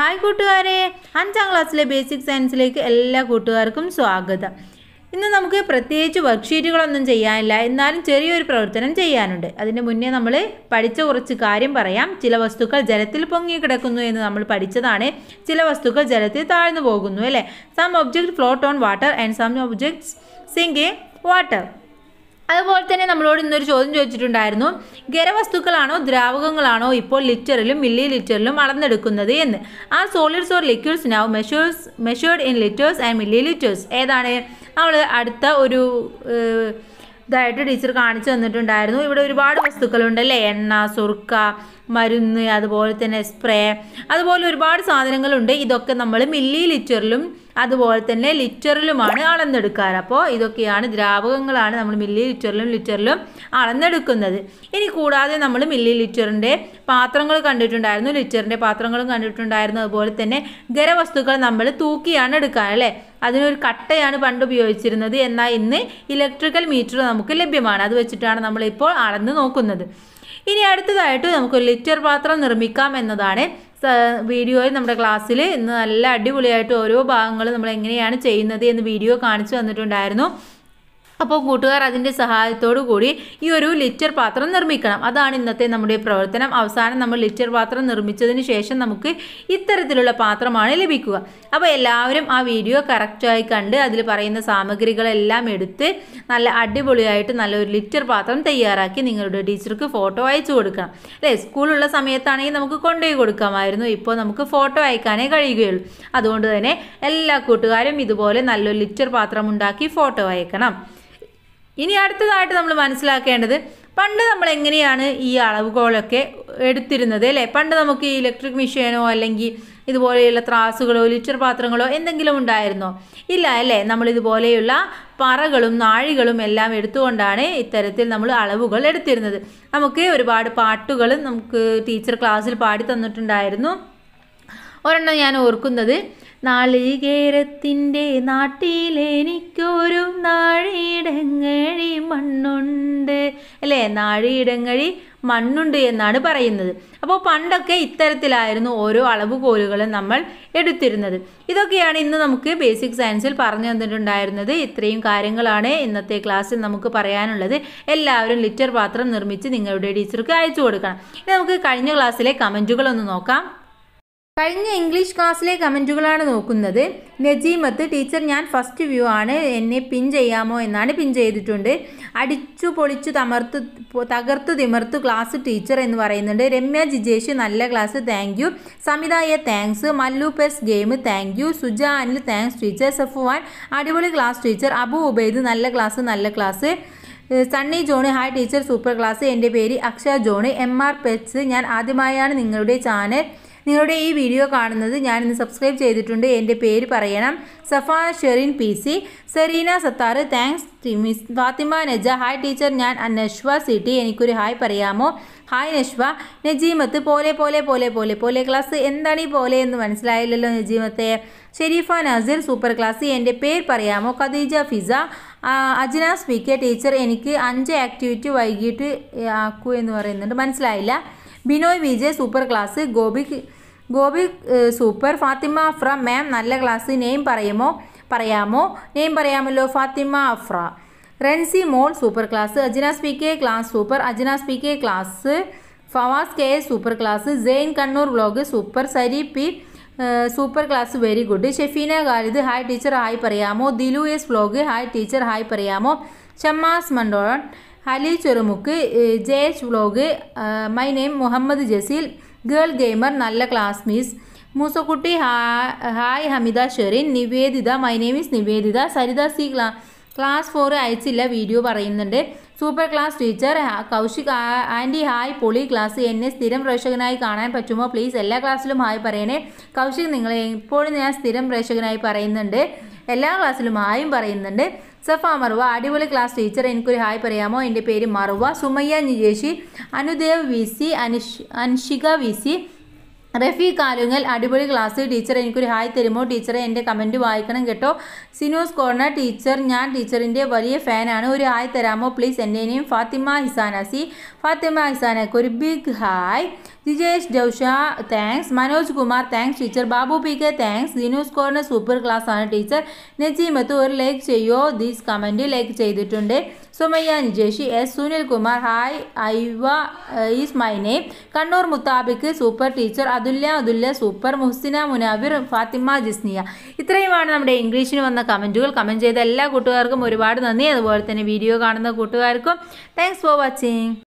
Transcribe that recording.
hi കൂട്ടുകാരെ അഞ്ചാം ക്ലാസ്സിലെ ബേസിക് സയൻസിലേക്ക് എല്ലാ കൂട്ടുകാർക്കും സ്വാഗതം ഇന്ന് നമുക്ക് പ്രത്യേകിച്ച് വർക്ക്ഷീറ്റുകളൊന്നും ചെയ്യാനില്ല എന്നാലും ചെറിയൊരു പ്രവർത്തനം ചെയ്യാനുണ്ട് അതിന് മുന്നേ നമ്മൾ പഠിച്ച കുറച്ച് കാര്യം പറയാം ചില വസ്തുക്കൾ ജലത്തിൽ പൊങ്ങി കിടക്കുന്നു എന്ന് നമ്മൾ പഠിച്ചതാണ് ചില വസ്തുക്കൾ ജലത്തിൽ താഴ്ന്നു പോകുന്നു അല്ലേ some object float on water and some objects sink water അതുപോലെ തന്നെ നമ്മളോട് ഇന്നൊരു ചോദ്യം ചോദിച്ചിട്ടുണ്ടായിരുന്നു ഖരവസ്തുക്കളാണോ ദ്രാവകങ്ങളാണോ ഇപ്പോൾ ലിറ്ററിലും മില്ലി ലിറ്ററിലും അളന്നെടുക്കുന്നത് എന്ന് ആ solids or liquids now measures measured in litres and millilitres ഏതാണ് നമ്മൾ അടുത്ത ഒരു ഇതായിട്ട് ടീച്ചർ കാണിച്ചു തന്നിട്ടുണ്ടായിരുന്നു ഇവിടെ ഒരുപാട് വസ്തുക്കളുണ്ട് അല്ലേ എണ്ണ സുർക്ക മരുന്ന് അതുപോലെ തന്നെ സ്പ്രേ അതുപോലെ ഒരുപാട് സാധനങ്ങളുണ്ട് ഇതൊക്കെ നമ്മൾ മില്ലി ലിറ്ററിലും അതുപോലെ തന്നെ ലിറ്ററിലുമാണ് അളന്നെടുക്കാറ് അപ്പോൾ ഇതൊക്കെയാണ് ദ്രാവകങ്ങളാണ് നമ്മൾ മില്ലി ലിറ്ററിലും ലിറ്ററിലും അളന്നെടുക്കുന്നത് ഇനി കൂടാതെ നമ്മൾ മില്ലി ലിറ്ററിൻ്റെ പാത്രങ്ങൾ കണ്ടിട്ടുണ്ടായിരുന്നു ലിറ്ററിൻ്റെ പാത്രങ്ങളും കണ്ടിട്ടുണ്ടായിരുന്നു അതുപോലെ തന്നെ ഖരവസ്തുക്കൾ നമ്മൾ തൂക്കിയാണ് എടുക്കാൻ അല്ലേ അതിനൊരു കട്ടയാണ് പണ്ട് ഉപയോഗിച്ചിരുന്നത് എന്നാൽ ഇന്ന് ഇലക്ട്രിക്കൽ മീറ്റർ നമുക്ക് ലഭ്യമാണ് അത് വെച്ചിട്ടാണ് നമ്മളിപ്പോൾ അളന്ന് നോക്കുന്നത് ഇനി അടുത്തതായിട്ട് നമുക്ക് ലിറ്റർ പാത്രം നിർമ്മിക്കാം എന്നതാണ് വീഡിയോയിൽ നമ്മുടെ ക്ലാസ്സിൽ ഇന്ന് നല്ല അടിപൊളിയായിട്ട് ഓരോ ഭാഗങ്ങളും നമ്മൾ എങ്ങനെയാണ് ചെയ്യുന്നത് എന്ന് വീഡിയോ കാണിച്ചു തന്നിട്ടുണ്ടായിരുന്നു അപ്പോൾ കൂട്ടുകാർ അതിൻ്റെ സഹായത്തോടു കൂടി ഈ ഒരു ലിറ്റർ പാത്രം നിർമ്മിക്കണം അതാണ് ഇന്നത്തെ നമ്മുടെ പ്രവർത്തനം അവസാനം നമ്മൾ ലിറ്റർ പാത്രം നിർമ്മിച്ചതിന് ശേഷം നമുക്ക് ഇത്തരത്തിലുള്ള പാത്രമാണ് ലഭിക്കുക അപ്പോൾ എല്ലാവരും ആ വീഡിയോ കറക്റ്റായി കണ്ട് അതിൽ പറയുന്ന സാമഗ്രികളെല്ലാം എടുത്ത് നല്ല അടിപൊളിയായിട്ട് നല്ലൊരു ലിറ്റർ പാത്രം തയ്യാറാക്കി നിങ്ങളുടെ ടീച്ചർക്ക് ഫോട്ടോ അയച്ചു കൊടുക്കണം അല്ലേ സ്കൂളുള്ള സമയത്താണെങ്കിൽ നമുക്ക് കൊണ്ടുപോയി കൊടുക്കാമായിരുന്നു ഇപ്പോൾ നമുക്ക് ഫോട്ടോ അയക്കാനേ കഴിയുകയുള്ളൂ അതുകൊണ്ട് തന്നെ എല്ലാ കൂട്ടുകാരും ഇതുപോലെ നല്ലൊരു ലിറ്റർ പാത്രം ഉണ്ടാക്കി ഫോട്ടോ അയക്കണം ഇനി അടുത്തതായിട്ട് നമ്മൾ മനസ്സിലാക്കേണ്ടത് പണ്ട് നമ്മൾ എങ്ങനെയാണ് ഈ അളവുകളൊക്കെ എടുത്തിരുന്നത് അല്ലേ പണ്ട് നമുക്ക് ഈ ഇലക്ട്രിക് മെഷീനോ അല്ലെങ്കിൽ ഇതുപോലെയുള്ള ത്രാസുകളോ ലിറ്റർ പാത്രങ്ങളോ എന്തെങ്കിലും ഉണ്ടായിരുന്നോ ഇല്ല അല്ലേ നമ്മൾ ഇതുപോലെയുള്ള പറകളും നാഴികളും എല്ലാം എടുത്തുകൊണ്ടാണ് ഇത്തരത്തിൽ നമ്മൾ അളവുകൾ എടുത്തിരുന്നത് നമുക്ക് ഒരുപാട് പാട്ടുകൾ നമുക്ക് ടീച്ചർ ക്ലാസ്സിൽ പാടി തന്നിട്ടുണ്ടായിരുന്നു ഒരെണ്ണം ഞാൻ ഓർക്കുന്നത് നാളികേരത്തിൻ്റെ നാട്ടിലെനിക്കൊരു നാഴിയിടങ്ങൾ അല്ലേ നാഴിയിടങ്ങഴി മണ്ണുണ്ട് എന്നാണ് പറയുന്നത് അപ്പോൾ പണ്ടൊക്കെ ഇത്തരത്തിലായിരുന്നു ഓരോ അളവുകോലുകളും നമ്മൾ എടുത്തിരുന്നത് ഇതൊക്കെയാണ് ഇന്ന് നമുക്ക് ബേസിക് സയൻസിൽ പറഞ്ഞു തന്നിട്ടുണ്ടായിരുന്നത് ഇത്രയും കാര്യങ്ങളാണ് ഇന്നത്തെ ക്ലാസ്സിൽ നമുക്ക് പറയാനുള്ളത് എല്ലാവരും ലിറ്റർ പാത്രം നിർമ്മിച്ച് നിങ്ങളുടെ ടീച്ചർക്ക് അയച്ചു കൊടുക്കണം ഇനി നമുക്ക് കഴിഞ്ഞ ക്ലാസ്സിലെ കമൻറ്റുകളൊന്ന് നോക്കാം കഴിഞ്ഞ ഇംഗ്ലീഷ് ക്ലാസ്സിലെ കമൻറ്റുകളാണ് നോക്കുന്നത് നജീമത്ത് ടീച്ചർ ഞാൻ ഫസ്റ്റ് വ്യൂ ആണ് എന്നെ പിൻ ചെയ്യാമോ എന്നാണ് പിൻ ചെയ്തിട്ടുണ്ട് അടിച്ചു പൊളിച്ചു തമർത്തു തകർത്തു തിമർത്തു ക്ലാസ് ടീച്ചർ എന്ന് പറയുന്നുണ്ട് രമ്യ ജിജേഷ് നല്ല ക്ലാസ് താങ്ക് യു സമിതായ thanks Mallu PES game thank you Suja Anil thanks teacher Safuvan അടിപൊളി ക്ലാസ് ടീച്ചർ അബു ഉബൈദ് നല്ല ക്ലാസ് നല്ല class Sunny Johny hi teacher super class എൻ്റെ പേര് Aksha Johny M R pets ഞാൻ ആദ്യമായാണ് നിങ്ങളുടെ ചാനൽ നിങ്ങളുടെ ഈ വീഡിയോ കാണുന്നത് ഞാനിന്ന് സബ്സ്ക്രൈബ് ചെയ്തിട്ടുണ്ട് എൻ്റെ പേര് പറയണം Safa Sherin P C Sereena Sathar thanks miss Fathima Naja hi teacher ഞാൻ നഷ്വ സിറ്റി എനിക്കൊരു ഹായ് പറയാമോ ഹായ് നഷ്വ നജീമത്ത് പോലെ പോലെ പോലെ പോലെ പോലെ ക്ലാസ് എന്താണ് ഈ പോലെ എന്ന് മനസ്സിലായില്ലല്ലോ നജീമത്തെ ഷെരീഫ നസീർ സൂപ്പർ ക്ലാസ് എൻ്റെ പേര് പറയാമോ ഖദീജ ഫിസ അജന സ്പീക്കർ ടീച്ചർ എനിക്ക് അഞ്ച് ആക്ടിവിറ്റി വൈകിട്ട് ആക്കൂ എന്ന് പറയുന്നുണ്ട് മനസ്സിലായില്ല Binoy Vijay super class Gopi Gopi super Fathima Afra ma'am നല്ല ക്ലാസ് നെയിം പറയുമോ പറയാമോ നെയിം പറയാമല്ലോ ഫാത്തിമ അഫ്ര റെൻസി മോൾ super class Ajnas P K class super Ajnas P K class Fawas K super class Jain Kannur vlog super Sari P super class very good Shefeena Khalid hi teacher hi പറയാമോ Dilu S vlog hi teacher hi പറയാമോ Shammas Mandolan Ali Cherumukku J H vlog my name Muhammad Jaseel girl gamer നല്ല class miss Moosakutty hi Hamitha Sherin Nivedita my name is Nivedita Saritha C cla class four അയച്ചില്ല video പറയുന്നുണ്ട് super class teacher Kaushik aunty hi പൊളി class എന്നെ സ്ഥിരം പ്രേക്ഷകനായി കാണാൻ പറ്റുമോ പ്ലീസ് എല്ലാ ക്ലാസ്സിലും ഹായ് പറയണേ കൗശിക് നിങ്ങളെ എപ്പോഴും ഞാൻ സ്ഥിരം പ്രേക്ഷകനായി പറയുന്നുണ്ട് എല്ലാ ക്ലാസ്സിലും ഹായും പറയുന്നുണ്ട് സഫ മറുവ അടിപൊളി ക്ലാസ് ടീച്ചർ എനിക്കൊരു ഹായ് പറയാമോ എൻ്റെ പേര് മറുവ സുമയ്യ നിജേഷി Anudev V C Anish Anshika V C Rafeeq Alungal അടിപൊളി ക്ലാസ് ടീച്ചർ എനിക്കൊരു ഹായ് തരുമോ ടീച്ചറെ എൻ്റെ കമൻറ്റ് വായിക്കണം കേട്ടോ സിനോസ് കോർണർ ടീച്ചർ ഞാൻ ടീച്ചറിൻ്റെ വലിയ ഫാനാണ് ഒരു ഹായ് തരാമോ പ്ലീസ് എൻ്റെ നെയിം ഫാത്തിമ ഹിസാനസി ഫാത്തിമ ഹിസാനക്ക് ഒരു big hi Jijesh Jousha thanks Manoj Kumar thanks teacher Babu P K thanks സിനോസ് കോർണർ സൂപ്പർ ക്ലാസ് ആണ് ടീച്ചർ നജീമത്ത് ഒരു ലൈക്ക് ചെയ്യോ ദീസ് കമൻറ്റ് ലൈക്ക് ചെയ്തിട്ടുണ്ട് സുമയ്യ അഞ്ചേഷി S Sunilkumar hi Aiva is my name Kannur മുത്താബിക്ക് super teacher Athulya Athulya super Muhsina Munabir Fathima Jisniya ഇത്രയുമാണ് നമ്മുടെ ഇംഗ്ലീഷിന് വന്ന കമൻറ്റുകൾ കമൻറ്റ് ചെയ്ത എല്ലാ കൂട്ടുകാർക്കും ഒരുപാട് നന്ദി അതുപോലെ തന്നെ വീഡിയോ കാണുന്ന കൂട്ടുകാർക്കും താങ്ക്സ് ഫോർ വാച്ചിങ്